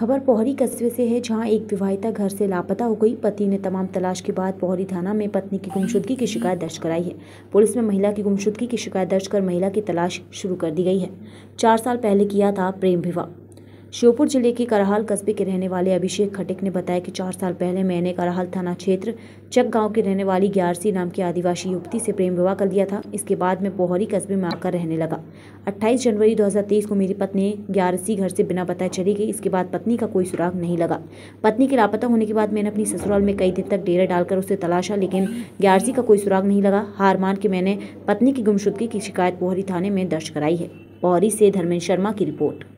खबर पोहरी कस्बे से है जहां एक विवाहिता घर से लापता हो गई पति ने तमाम तलाश के बाद पोहरी थाना में पत्नी की गुमशुदगी की शिकायत दर्ज कराई है पुलिस में महिला की गुमशुदगी की शिकायत दर्ज कर महिला की तलाश शुरू कर दी गई है चार साल पहले किया था प्रेम विवाह श्योपुर जिले के करहाल कस्बे के रहने वाले अभिषेक खटिक ने बताया कि चार साल पहले मैंने कराहाल थाना क्षेत्र चक गांव के रहने वाली ग्यारसी नाम की आदिवासी युवती से प्रेम विवाह कर लिया था इसके बाद मैं पोहरी कस्बे में आकर रहने लगा 28 जनवरी 2023 को मेरी पत्नी ग्यारसी घर से बिना बताए चली गई इसके बाद पत्नी का कोई सुराग नहीं लगा पत्नी के लापता होने के बाद मैंने अपनी ससुराल में कई दिन तक डेरा डालकर उसे तलाशा लेकिन ग्यारसी का कोई सुराग नहीं लगा हार मान के मैंने पत्नी की गुमशुदगी की शिकायत पोहरी थाने में दर्ज कराई है पोहरी से धर्मेंद्र शर्मा की रिपोर्ट